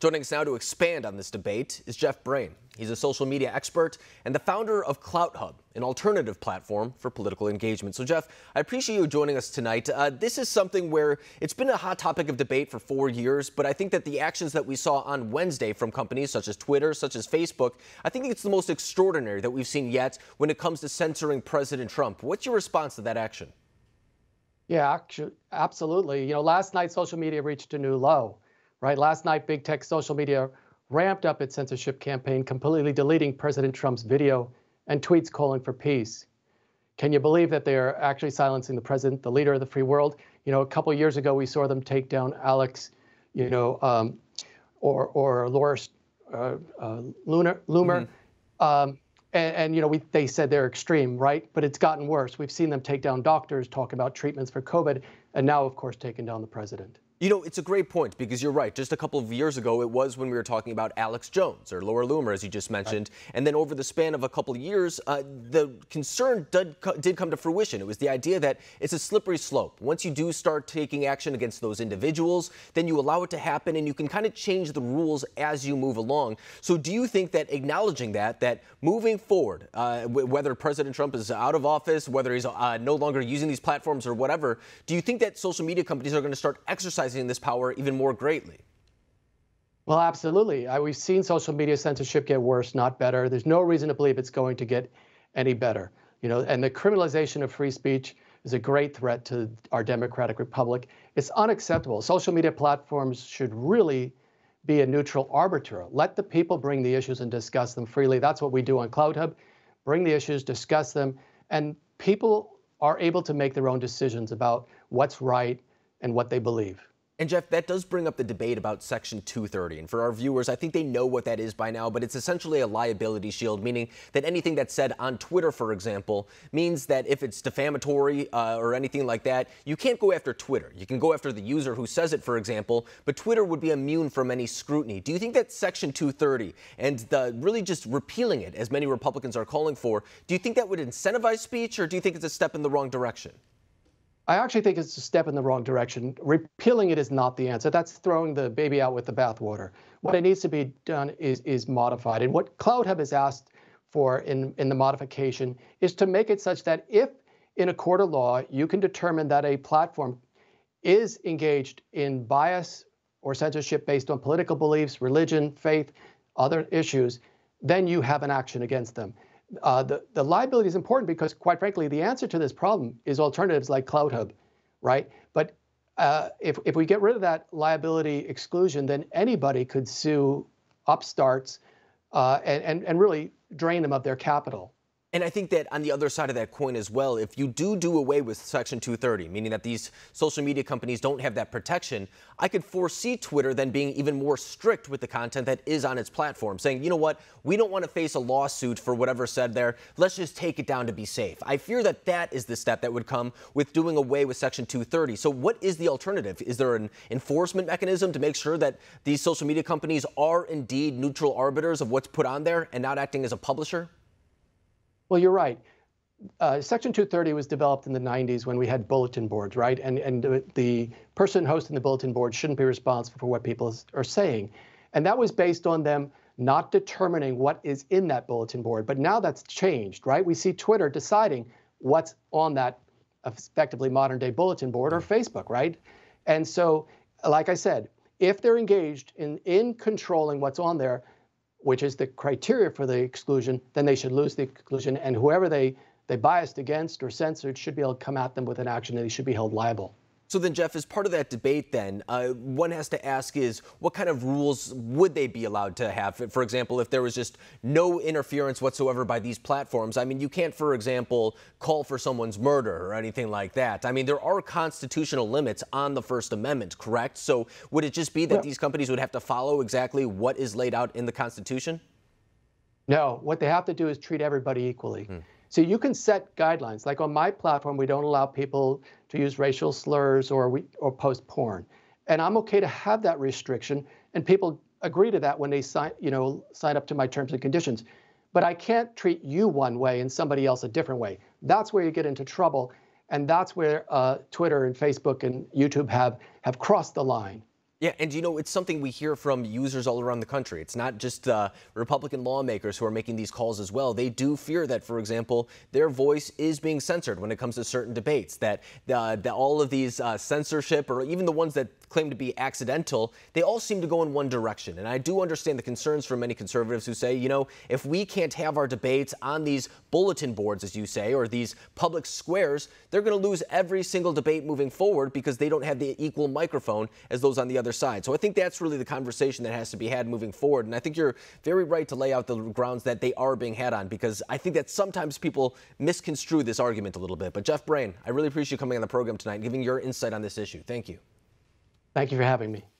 Joining us now to expand on this debate is Jeff Brain. He's a social media expert and the founder of Clout Hub, an alternative platform for political engagement. So, Jeff, I appreciate you joining us tonight. Uh, this is something where it's been a hot topic of debate for four years, but I think that the actions that we saw on Wednesday from companies such as Twitter, such as Facebook, I think it's the most extraordinary that we've seen yet when it comes to censoring President Trump. What's your response to that action? Yeah, actually, absolutely. You know, last night social media reached a new low right? Last night, big tech social media ramped up its censorship campaign, completely deleting President Trump's video and tweets calling for peace. Can you believe that they are actually silencing the president, the leader of the free world? You know, a couple years ago, we saw them take down Alex, you know, um, or or Laura uh, uh, Lunar, Loomer. Mm-hmm. Um, and, and, you know, we, they said they're extreme, right? But it's gotten worse. We've seen them take down doctors, talk about treatments for COVID, and now, of course, taking down the president. You know, it's a great point because you're right. Just a couple of years ago, it was when we were talking about Alex Jones or Laura Loomer, as you just mentioned. Right. And then over the span of a couple of years, uh, the concern did, did come to fruition. It was the idea that it's a slippery slope. Once you do start taking action against those individuals, then you allow it to happen and you can kind of change the rules as you move along. So do you think that acknowledging that, that moving forward, uh, whether President Trump is out of office, whether he's uh, no longer using these platforms or whatever, do you think that social media companies are going to start exercising exercising this power even more greatly. Well, absolutely. I, we've seen social media censorship get worse, not better. There's no reason to believe it's going to get any better. You know, and the criminalization of free speech is a great threat to our democratic republic. It's unacceptable. Social media platforms should really be a neutral arbiter. Let the people bring the issues and discuss them freely. That's what we do on Cloud Hub. Bring the issues, discuss them, and people are able to make their own decisions about what's right and what they believe. And Jeff, that does bring up the debate about Section 230. And for our viewers, I think they know what that is by now, but it's essentially a liability shield, meaning that anything that's said on Twitter, for example, means that if it's defamatory uh, or anything like that, you can't go after Twitter. You can go after the user who says it, for example, but Twitter would be immune from any scrutiny. Do you think that Section 230 and the, really just repealing it, as many Republicans are calling for, do you think that would incentivize speech or do you think it's a step in the wrong direction? I actually think it's a step in the wrong direction. Repealing it is not the answer. That's throwing the baby out with the bathwater. What it needs to be done is is modified. And what Cloud Hub has asked for in, in the modification is to make it such that if in a court of law you can determine that a platform is engaged in bias or censorship based on political beliefs, religion, faith, other issues, then you have an action against them uh, the, the liability is important because, quite frankly, the answer to this problem is alternatives like Cloud Hub, right? But uh, if, if we get rid of that liability exclusion, then anybody could sue upstarts uh, and, and, and really drain them of their capital. And I think that on the other side of that coin as well, if you do do away with Section 230, meaning that these social media companies don't have that protection, I could foresee Twitter then being even more strict with the content that is on its platform, saying, you know what, we don't want to face a lawsuit for whatever said there. Let's just take it down to be safe. I fear that that is the step that would come with doing away with Section 230. So, what is the alternative? Is there an enforcement mechanism to make sure that these social media companies are indeed neutral arbiters of what's put on there and not acting as a publisher? Well, you're right. Uh, Section 230 was developed in the 90s when we had bulletin boards, right? And and the person hosting the bulletin board shouldn't be responsible for what people is, are saying, and that was based on them not determining what is in that bulletin board. But now that's changed, right? We see Twitter deciding what's on that effectively modern day bulletin board or Facebook, right? And so, like I said, if they're engaged in in controlling what's on there, which is the criteria for the exclusion, then they should lose the exclusion, and whoever they, they biased against or censored should be able to come at them with an action and they should be held liable. So then, Jeff, as part of that debate, then uh, one has to ask is what kind of rules would they be allowed to have? For example, if there was just no interference whatsoever by these platforms, I mean, you can't, for example, call for someone's murder or anything like that. I mean, there are constitutional limits on the First Amendment, correct? So would it just be that yeah. these companies would have to follow exactly what is laid out in the Constitution? No, what they have to do is treat everybody equally. Hmm. So you can set guidelines. Like on my platform, we don't allow people to use racial slurs or we, or post porn, and I'm okay to have that restriction. And people agree to that when they sign, you know, sign up to my terms and conditions. But I can't treat you one way and somebody else a different way. That's where you get into trouble, and that's where uh, Twitter and Facebook and YouTube have have crossed the line. Yeah, and you know, it's something we hear from users all around the country. It's not just uh, Republican lawmakers who are making these calls as well. They do fear that, for example, their voice is being censored when it comes to certain debates, that, uh, that all of these uh, censorship or even the ones that claim to be accidental, they all seem to go in one direction. And I do understand the concerns from many conservatives who say, you know, if we can't have our debates on these bulletin boards, as you say, or these public squares, they're going to lose every single debate moving forward because they don't have the equal microphone as those on the other other side. So I think that's really the conversation that has to be had moving forward. And I think you're very right to lay out the grounds that they are being had on because I think that sometimes people misconstrue this argument a little bit. But Jeff Brain, I really appreciate you coming on the program tonight and giving your insight on this issue. Thank you. Thank you for having me.